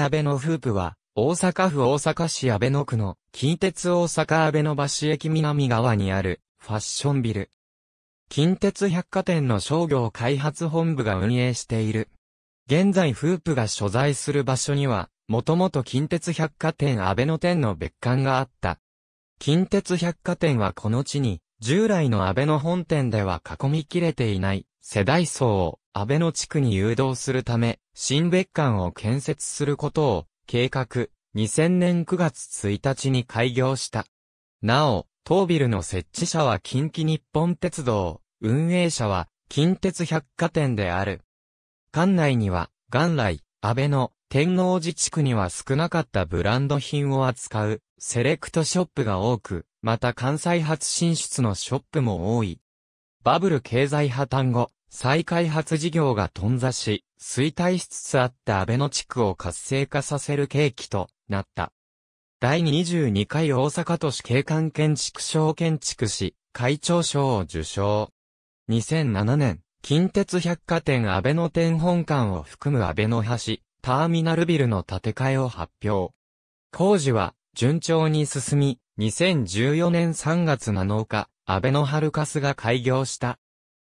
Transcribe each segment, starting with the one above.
阿部のフープは、大阪府大阪市阿倍野区の近鉄大阪阿部野橋駅南側にあるファッションビル。近鉄百貨店の商業開発本部が運営している。現在フープが所在する場所には、もともと近鉄百貨店阿部野店の別館があった。近鉄百貨店はこの地に、従来の阿部野本店では囲みきれていない世代層を安倍の地区に誘導するため、新別館を建設することを計画、2000年9月1日に開業した。なお、当ビルの設置者は近畿日本鉄道、運営者は近鉄百貨店である。館内には、元来、安倍の天王寺地区には少なかったブランド品を扱うセレクトショップが多く、また関西発進出のショップも多い。バブル経済破綻後、再開発事業が頓挫し、衰退しつつあった安倍の地区を活性化させる契機となった。第22回大阪都市景観建築賞建築士、会長賞を受賞。2007年、近鉄百貨店安倍の店本館を含む安倍の橋、ターミナルビルの建て替えを発表。工事は順調に進み、2014年3月7日、安倍のハルカスが開業した。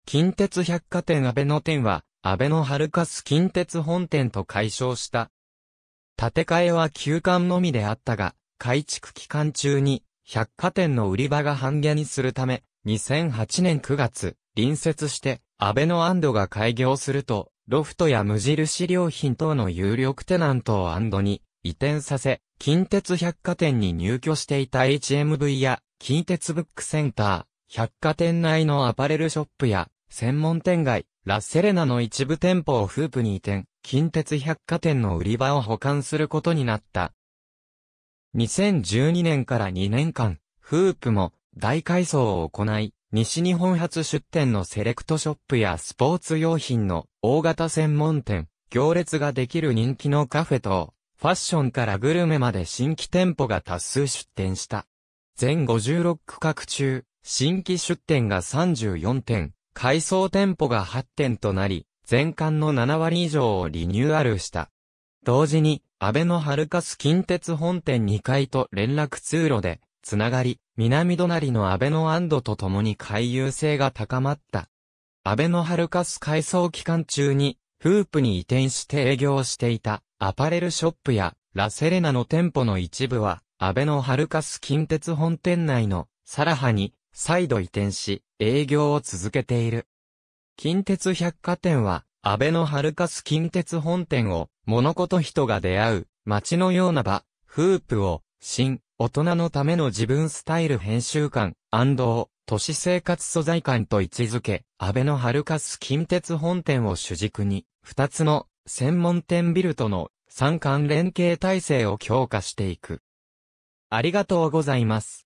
近鉄百貨店安倍の店は、安倍のハルカス近鉄本店と解消した。建て替えは休館のみであったが、改築期間中に、百貨店の売り場が半減にするため、2008年9月、隣接して、安倍のアンドが開業すると、ロフトや無印良品等の有力テナントをアンドに移転させ、近鉄百貨店に入居していた HMV や近鉄ブックセンター、百貨店内のアパレルショップや、専門店街、ラッセレナの一部店舗をフープに移転、近鉄百貨店の売り場を保管することになった。2012年から2年間、フープも大改装を行い、西日本初出店のセレクトショップやスポーツ用品の大型専門店、行列ができる人気のカフェ等、ファッションからグルメまで新規店舗が多数出店した。全56区画中、新規出店が34店、改装店舗が8店となり、全館の7割以上をリニューアルした。同時に、安倍のハルカス近鉄本店2階と連絡通路で、つながり、南隣の安倍の安堵とともに回遊性が高まった。安倍のハルカス改装期間中に、フープに移転して営業していた、アパレルショップや、ラセレナの店舗の一部は、安倍のハルカス近鉄本店内の、サラハに、再度移転し、営業を続けている。近鉄百貨店は、安倍のハルカス近鉄本店を、物事人が出会う、街のような場、フープを、新、大人のための自分スタイル編集館、安藤、都市生活素材館と位置づけ、安倍のハルカス近鉄本店を主軸に、二つの、専門店ビルとの、三冠連携体制を強化していく。ありがとうございます。